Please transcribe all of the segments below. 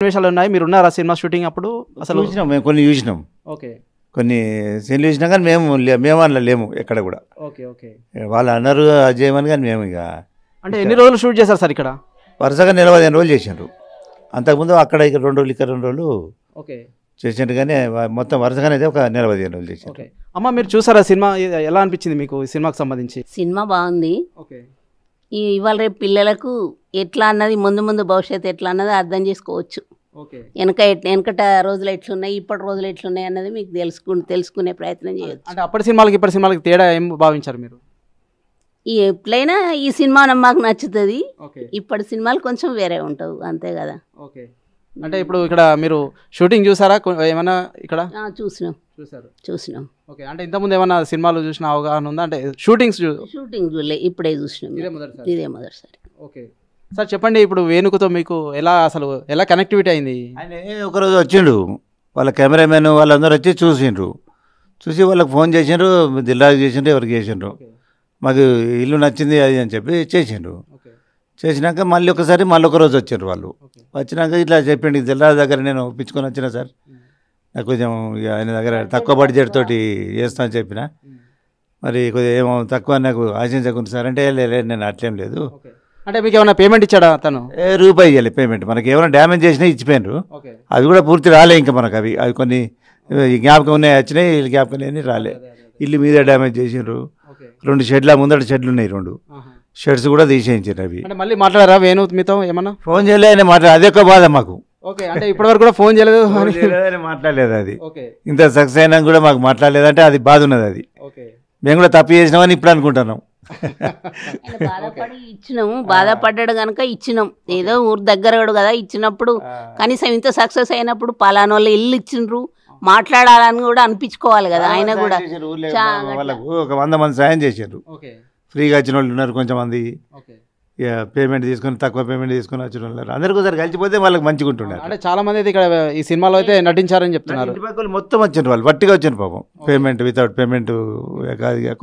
సన్నివేశాలు ఉన్నాయి మీరు ఉన్నారా సినిమా షూటింగ్ అప్పుడు అసలు చూసినాం మేము కొన్ని చూసినాం ఓకే కొన్ని సీన్లు చూసినా కానీ మేము మేము అందులో లేము ఎక్కడ కూడా ఓకే ఓకే వాళ్ళు అన్నారు చేయమని కానీ మేము ఇక అంటే ఎన్ని రోజులు షూట్ చేశారు సార్ ఇక్కడ వరుసగా నెల పదిహేను రోజులు చేసినారు అంతకుముందు అక్కడ ఇక్కడ రెండు రోజులు ఇక్కడ రెండు రోజులు ఓకే కానీ మొత్తం వరుసగానే అయితే ఒక నెల పదిహేను రోజులు చేశారు అమ్మ మీరు చూసారా సినిమా ఎలా అనిపించింది మీకు సినిమాకి సంబంధించి సినిమా బాగుంది ఓకే ఈ ఇవాళ రేపు పిల్లలకు ఎట్లా అన్నది ముందు ముందు భవిష్యత్తు ఎట్లా అన్నది అర్థం చేసుకోవచ్చు వెనక వెనకట రోజులు ఎట్లున్నాయి ఇప్పటి రోజులు ఎట్లున్నాయి అన్నది మీకు తెలుసుకు తెలుసుకునే ప్రయత్నం చేయొచ్చు అంటే అప్పటి సినిమాలకి ఇప్పటి సినిమాలకి తేడా ఏం భావించారు మీరు ఎప్పుడైనా ఈ సినిమా మాకు నచ్చుతుంది ఇప్పటి సినిమాలు కొంచెం వేరే ఉంటావు అంతే కదా ఓకే అంటే ఇప్పుడు ఇక్కడ మీరు షూటింగ్ చూసారా ఏమైనా ఇక్కడ చూసినాం చూసారు చూసినాం ఓకే అంటే ఇంతకుముందు ఏమైనా సినిమాలు చూసిన అవగాహన ఉందా అంటే షూటింగ్స్ షూటింగ్ చూడలే ఇప్పుడే చూసినాం ఇదే మొదటిసారి ఓకే సార్ చెప్పండి ఇప్పుడు వేణుకతో మీకు ఎలా అసలు ఎలా కనెక్టివిటీ అయింది ఆయన ఒకరోజు వచ్చిండు వాళ్ళ కెమెరామెన్ వాళ్ళందరూ వచ్చి చూసిండ్రు చూసి వాళ్ళకి ఫోన్ చేసిండ్రు దిల్లాగా చేసిండ్రు ఎవరికి చేసిండ్రు మాకు ఇల్లు నచ్చింది అది అని చెప్పి చేసిండ్రు చేసినాక మళ్ళీ ఒకసారి మళ్ళీ ఒక రోజు వచ్చారు వాళ్ళు వచ్చినాక ఇట్లా చెప్పండి జిల్లా దగ్గర నేను ఒప్పించుకొని వచ్చిన సార్ నాకు కొంచెం ఆయన దగ్గర తక్కువ బడ్జెట్ తోటి చేస్తాను చెప్పిన మరి కొద్దిగా ఏమో తక్కువ నాకు ఆశించకుండా సార్ అంటే లేదు నేను అట్లేం లేదు అంటే మీకు ఏమైనా పేమెంట్ ఇచ్చాడా తను ఏ రూపాయి ఇవ్వాలి పేమెంట్ మనకి ఏమైనా డ్యామేజ్ చేసినా ఇచ్చిపోయినారు అవి కూడా పూర్తి రాలే ఇంకా మనకు అవి అవి కొన్ని జ్ఞాపకం ఉన్నాయి వచ్చినాయి జ్ఞాపకం లేని రాలే ఇల్లు మీద డ్యామేజ్ చేసినారు రెండు షెడ్ల ముందట షెడ్లు ఉన్నాయి రెండు షర్ట్స్ కూడా తీసేయించారు అవి మళ్ళీ మాట్లాడారా వేణు మీతో ఏమన్నా ఫోన్ అని మాట్లాడ అది ఒక బాధ మాకు అంటే ఇప్పటివరకు కూడా ఫోన్ చేయలేదు మాట్లాడలేదు అది ఇంత సక్సెస్ అయినా కూడా మాకు మాట్లాడలేదు అంటే అది బాధ ఉన్నది అది మేము కూడా తప్పు చేసినామని ఇప్పుడు అనుకుంటున్నాం ఇచ్చినాము బాధపడ్డాడు కనుక ఇచ్చినాం ఏదో ఊరు దగ్గర కదా ఇచ్చినప్పుడు కనీసం ఇంత సక్సెస్ అయినప్పుడు వాళ్ళు ఇల్లు ఇచ్చిండ్రు మాట్లాడాలని కూడా అనిపించుకోవాలి కదా ఆయన కూడా ఒక వంద మంది సాయం చేశారు ఫ్రీగా వచ్చిన వాళ్ళు ఉన్నారు కొంతమంది పేమెంట్ తీసుకుని తక్కువ పేమెంట్ తీసుకుని వచ్చిన వాళ్ళు అందరికీ ఒకసారి కలిసిపోతే వాళ్ళకి మంచిగా ఉంటున్నారు అంటే చాలా మంది ఇక్కడ ఈ సినిమాలో అయితే నటించారని చెప్తున్నారు మొత్తం వచ్చిన వాళ్ళు వట్టిగా వచ్చిన పాపం పేమెంట్ వితౌట్ పేమెంట్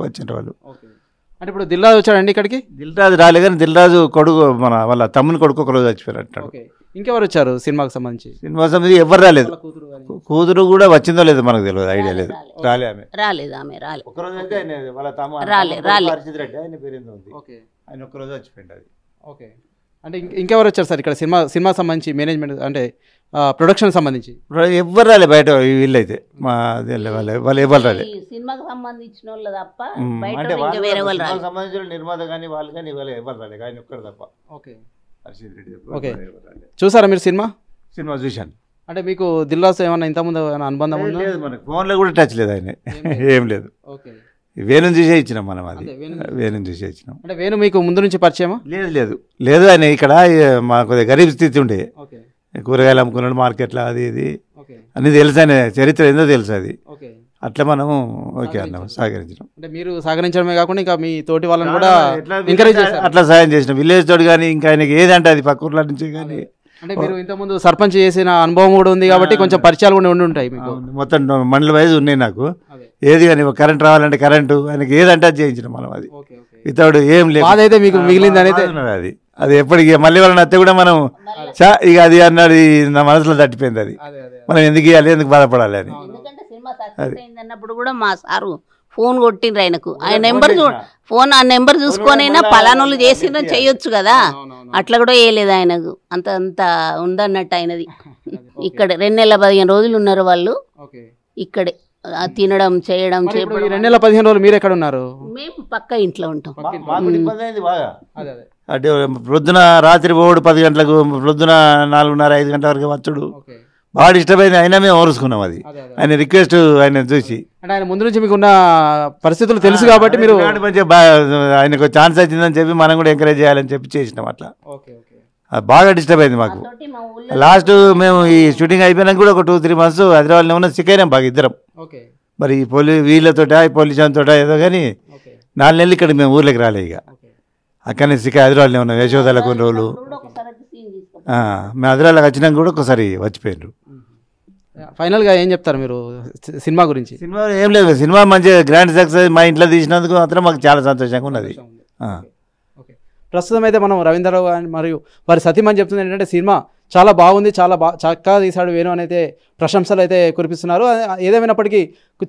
వచ్చిన వాళ్ళు అంటే ఇప్పుడు దిల్రాజు వచ్చాడండి ఇక్కడికి దిల్రాజు రాలేదు కానీ దిల్రాజు కొడుకు మన వాళ్ళ తమ్ముని కొడుకు రోజు వచ్చిపోయారు అంటాడు ఇంకెవరు వచ్చారు సినిమాకి సంబంధించి సినిమా సంబంధించి ఎవరు రాలేదు కూతురు కూడా వచ్చిందో లేదు మనకు తెలియదు ఐడియా లేదు రాలేదు ఆమె రాలేదు అంటే ఉంది ఓకే అంటే ఇంకెవరు వచ్చారు సార్ ఇక్కడ సినిమా సినిమా సంబంధించి మేనేజ్మెంట్ అంటే ప్రొడక్షన్ సంబంధించి ఎవరు రాలే బయట వీళ్ళైతే మా వాళ్ళు ఎవరు రాలే సినిమాకి సంబంధించిన వాళ్ళు తప్ప అంటే సంబంధించిన నిర్మాత కానీ వాళ్ళు కానీ ఇవ్వలే ఎవరు రాలే కానీ ఒక్కరు తప్ప ఓకే ఓకే చూసారా మీరు సినిమా సినిమా చూశాను అంటే మీకు దిల్రాస్ ఏమైనా ఇంత ఏమైనా అనుబంధం ఉందా మనకి ఫోన్లో కూడా టచ్ లేదు ఆయన ఏం లేదు వేణు చూసే ఇచ్చినాం మనం అది వేణు చూసే ఇచ్చినాం అంటే వేణు మీకు ముందు నుంచి పరిచయమా లేదు లేదు లేదు ఆయన ఇక్కడ మాకు గరీబ్ స్థితి ఉండే కూరగాయలు అమ్ముకున్నాడు మార్కెట్లో అది ఇది అన్ని తెలుసు ఆయన చరిత్ర ఏందో తెలుసు అది అట్లా మనము ఓకే అన్నాము సహకరించడం అంటే మీరు సహకరించడమే కాకుండా ఇంకా మీ తోటి వాళ్ళని కూడా ఎంకరేజ్ అట్లా సాయం చేసిన విలేజ్ తోడు కానీ ఇంకా ఆయనకి ఏదంటే అది పక్క ఊర్లో నుంచి కానీ అంటే మీరు ఇంతకుముందు సర్పంచ్ చేసిన అనుభవం కూడా ఉంది కాబట్టి కొంచెం పరిచయాలు కూడా ఉండి ఉంటాయి మీకు మొత్తం మండల వైజ్ ఉన్నాయి నాకు ఏది కానీ కరెంట్ రావాలంటే కరెంటు ఆయనకి ఏదంటే అది చేయించిన మనం అది ఇతడు ఏం లేదు అదైతే మీకు మిగిలింది అనేది అది అది ఎప్పటికీ మళ్ళీ వాళ్ళని అత్తే కూడా మనం ఇక అది అన్నాడు నా మనసులో తట్టిపోయింది అది మనం ఎందుకు ఇవ్వాలి ఎందుకు బాధపడాలి అని అయిందన్నప్పుడు కూడా మా సారు ఫోన్ కొట్టిండ్రు ఆయనకు ఆయన నెంబర్ ఫోన్ ఆ నెంబర్ చూసుకొనైనా పలానోళ్ళు చేసిన చేయొచ్చు కదా అట్లా కూడా వేయలేదు ఆయనకు అంత అంత ఉందన్నట్టు ఆయనది ఇక్కడ రెండు నెలల పదిహేను రోజులు ఉన్నారు వాళ్ళు ఇక్కడే తినడం చేయడం రెండు నెలల పదిహేను రోజులు మీరు ఎక్కడ ఉన్నారు మేము పక్క ఇంట్లో ఉంటాం అంటే ప్రొద్దున రాత్రి పోడు పది గంటలకు ప్రొద్దున నాలుగున్నర ఐదు గంటల వరకు వచ్చుడు వాడు ఇష్టమైన అయినా మేము ఓరుచుకున్నాం అది ఆయన రిక్వెస్ట్ ఆయన చూసి అంటే ఆయన ముందు నుంచి మీకున్న పరిస్థితులు తెలుసు కాబట్టి మీరు ఆయనకు ఛాన్స్ వచ్చిందని చెప్పి మనం కూడా ఎంకరేజ్ చేయాలని చెప్పి చేసినాం అట్లా బాగా డిస్టర్బ్ అయింది మాకు లాస్ట్ మేము ఈ షూటింగ్ అయిపోయినాక కూడా ఒక టూ త్రీ మంత్స్ హైదరాబాద్లో ఉన్న సిక్కైనాం బాగా ఇద్దరం మరి ఈ పోలీ వీళ్ళతోట ఈ పోలీసులతో ఏదో కానీ నాలుగు నెలలు ఇక్కడ మేము ఊర్లోకి రాలే ఇక అక్కడనే సిక్క హైదరాబాద్లో ఉన్నాం యశోదాల కొన్ని రోజులు మేము హైదరాబాద్కి వచ్చినాక కూడా ఒకసారి వచ్చిపోయినారు ఫైనల్గా ఏం చెప్తారు మీరు సినిమా గురించి సినిమా ఏం లేదు సినిమా మంచి గ్రాండ్ సక్సెస్ మా ఇంట్లో తీసినందుకు మాత్రం మాకు చాలా సంతోషంగా ఉన్నది ప్రస్తుతం అయితే మనం రవీంద్రరావు గారు మరియు వారి సతీమని చెప్తుంది ఏంటంటే సినిమా చాలా బాగుంది చాలా బా చక్కగా తీశాడు వేణు అని అయితే ప్రశంసలు అయితే కురిపిస్తున్నారు ఏదేమైనప్పటికీ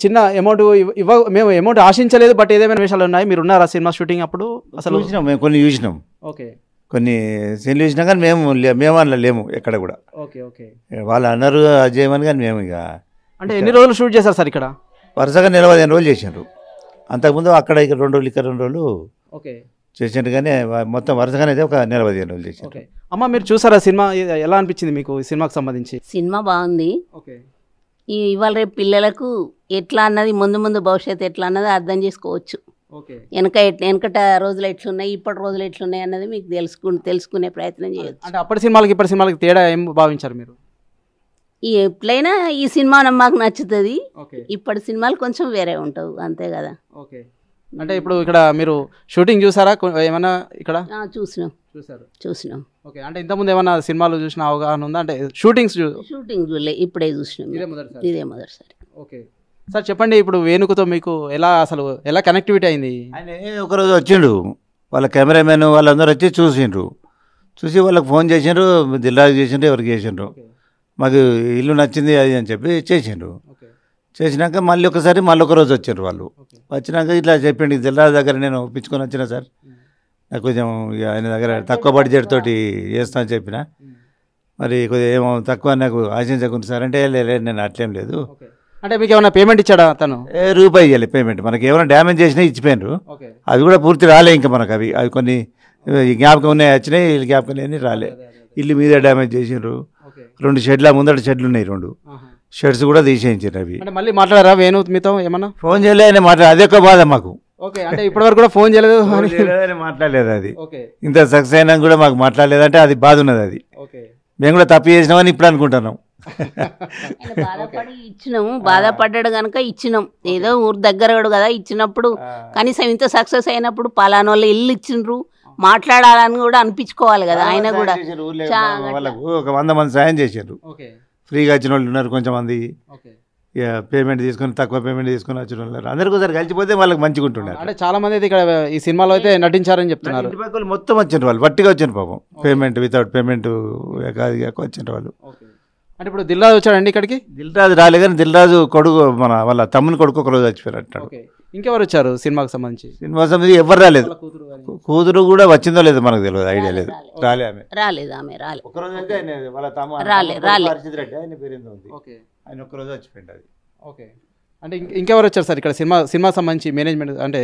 చిన్న అమౌంట్ ఇవ్వ మేము అమౌంట్ ఆశించలేదు బట్ ఏదేమైనా విషయాలు ఉన్నాయి మీరు ఉన్నారా సినిమా షూటింగ్ అప్పుడు అసలు చూసినాం మేము కొన్ని చూసినాం ఓకే కొన్ని సీన్లు ఇచ్చినా కానీ మేము మేము అందులో లేము ఎక్కడ కూడా వాళ్ళు అన్నారు అది చేయమని కానీ మేము ఇక అంటే ఎన్ని రోజులు షూట్ చేశారు సార్ ఇక్కడ వరుసగా నెల పదిహేను రోజులు చేసినారు అంతకుముందు అక్కడ ఇక్కడ రెండు రోజులు ఇక్కడ రెండు రోజులు చేసినట్టు కానీ మొత్తం వరుసగా అయితే ఒక నెల పదిహేను రోజులు చేసినారు అమ్మ మీరు చూసారా సినిమా ఎలా అనిపించింది మీకు సినిమాకి సంబంధించి సినిమా బాగుంది ఇవాళ రేపు పిల్లలకు ఎట్లా అన్నది ముందు ముందు భవిష్యత్తు ఎట్లా అన్నది అర్థం చేసుకోవచ్చు వెనక వెనకట రోజులు ఎట్లున్నాయి ఇప్పటి రోజులు ఎట్లున్నాయి అన్నది మీకు తెలుసుకు తెలుసుకునే ప్రయత్నం చేయొచ్చు అంటే అప్పటి సినిమాలకి ఇప్పటి సినిమాలకి తేడా ఏం భావించారు మీరు ఎప్పుడైనా ఈ సినిమా మాకు నచ్చుతుంది ఇప్పటి సినిమాలు కొంచెం వేరే ఉంటావు అంతే కదా ఓకే అంటే ఇప్పుడు ఇక్కడ మీరు షూటింగ్ చూసారా ఏమైనా ఇక్కడ చూసినాం చూసారు చూసినాం ఓకే అంటే ఇంతకుముందు ఏమైనా సినిమాలు చూసిన అవగాహన ఉందా అంటే షూటింగ్స్ షూటింగ్ చూడలే ఇప్పుడే చూసినాం ఇదే మొదటిసారి ఓకే సార్ చెప్పండి ఇప్పుడు వేణుకతో మీకు ఎలా అసలు ఎలా కనెక్టివిటీ అయింది ఆయన ఒకరోజు వచ్చిండు వాళ్ళ కెమెరామెన్ వాళ్ళందరూ వచ్చి చూసిండ్రు చూసి వాళ్ళకి ఫోన్ చేసిండ్రు దిల్లాకి చేసిండ్రు ఎవరికి చేసిండ్రు మాకు ఇల్లు నచ్చింది అది అని చెప్పి చేసిండ్రు చేసినాక మళ్ళీ ఒకసారి మళ్ళీ ఒక రోజు వచ్చారు వాళ్ళు వచ్చినాక ఇట్లా చెప్పిండు జిల్లా దగ్గర నేను ఒప్పించుకొని వచ్చిన సార్ నాకు కొంచెం ఆయన దగ్గర తక్కువ తోటి చేస్తా అని చెప్పిన మరి కొద్దిగా ఏమో తక్కువ నాకు ఆశించకుండా సార్ అంటే లేదు నేను అట్లేం లేదు అంటే మీకు ఏమైనా పేమెంట్ ఇచ్చాడా తను ఏ రూపాయి ఇవ్వాలి పేమెంట్ మనకి ఏమైనా డ్యామేజ్ చేసినా ఇచ్చిపోయినారు అది అవి కూడా పూర్తి రాలే ఇంకా మనకు అవి అవి కొన్ని జ్ఞాపకం ఉన్నాయి వచ్చినాయి వీళ్ళు జ్ఞాపకం లేని రాలే ఇల్లు మీద డ్యామేజ్ చేసినారు రెండు షెడ్ల ముందర షెడ్లు ఉన్నాయి రెండు షెడ్స్ కూడా తీసేయించారు అవి మళ్ళీ మాట్లాడారా వేణు మీతో ఏమన్నా ఫోన్ చేయలే అని మాట్లాడారు అదే ఒక బాధ మాకు అంటే ఇప్పటివరకు కూడా ఫోన్ చేయలేదు మాట్లాడలేదు అది ఇంత సక్సెస్ అయినా కూడా మాకు మాట్లాడలేదంటే అది బాధ ఉన్నది అది ఓకే మేము కూడా తప్పు చేసినామని ఇప్పుడు అనుకుంటున్నాం ఇచ్చినాము బాధపడ్డాడు కనుక ఇచ్చినాం ఏదో ఊరు దగ్గర కదా ఇచ్చినప్పుడు కనీసం ఇంత సక్సెస్ అయినప్పుడు పలాన వాళ్ళు ఇల్లు ఇచ్చిండ్రు మాట్లాడాలని కూడా అనిపించుకోవాలి కదా ఆయన కూడా ఒక వంద మంది సాయం చేశారు ఫ్రీగా వచ్చిన వాళ్ళు ఉన్నారు కొంచెం మంది పేమెంట్ తీసుకొని తక్కువ పేమెంట్ తీసుకొని వచ్చిన వాళ్ళు అందరికీ ఒకసారి కలిసిపోతే వాళ్ళకి మంచిగా ఉంటున్నారు అంటే చాలా మంది అయితే ఇక్కడ ఈ సినిమాలో అయితే నటించారని చెప్తున్నారు మొత్తం వచ్చిన వాళ్ళు వట్టిగా వచ్చిన పాపం పేమెంట్ వితౌట్ పేమెంట్ వచ్చిన వాళ్ళు అంటే ఇప్పుడు దిల్రాజు వచ్చాడండి ఇక్కడికి దిల్రాజు రాలే కానీ దిల్రాజు కొడుకు మన వాళ్ళ తమ్ముని కొడుకు ఒక రోజు వచ్చిపోయారు అంటాడు ఇంకెవరు వచ్చారు సినిమాకి సంబంధించి సినిమా సంబంధించి ఎవరు రాలేదు కూతురు కూడా వచ్చిందో లేదు మనకు తెలియదు ఐడియా లేదు రాలేదు ఆమె రాలేదు ఆమె రాలేదు ఆయన ఒక్కరోజు వచ్చిపోయింది అది ఓకే అంటే ఇంకెవరు వచ్చారు సార్ ఇక్కడ సినిమా సినిమా సంబంధించి మేనేజ్మెంట్ అంటే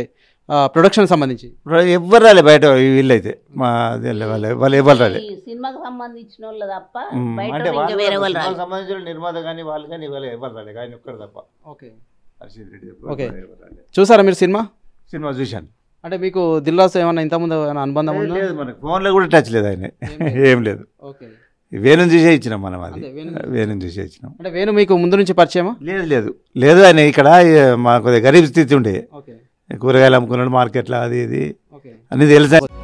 ప్రొడక్షన్ సంబంధించి ఎవరు రాలే బయట వీళ్ళైతే మా వాళ్ళు ఎవరు రాలే సినిమాకి సంబంధించిన వాళ్ళు తప్ప అంటే సంబంధించిన నిర్మాత కానీ వాళ్ళు కానీ వాళ్ళు ఎవరు రాలే ఆయన ఒక్కరు తప్ప ఓకే హర్షిత్ రెడ్డి ఓకే చూసారా మీరు సినిమా సినిమా చూశాను అంటే మీకు దిల్లాస్ ఏమైనా ఇంతకుముందు ఏమైనా అనుబంధం లేదు మనకి ఫోన్లో కూడా టచ్ లేదు ఆయన ఏం లేదు ఓకే వేణు చూసే ఇచ్చినాం మనం అది వేణు చూసే ఇచ్చినాం అంటే వేణు మీకు ముందు నుంచి పరిచయం లేదు లేదు లేదు ఆయన ఇక్కడ మాకు గరీబ్ స్థితి ఉండే కూరగాయలు అమ్ముకున్నాడు మార్కెట్లో అది ఇది అనేది తెలుసా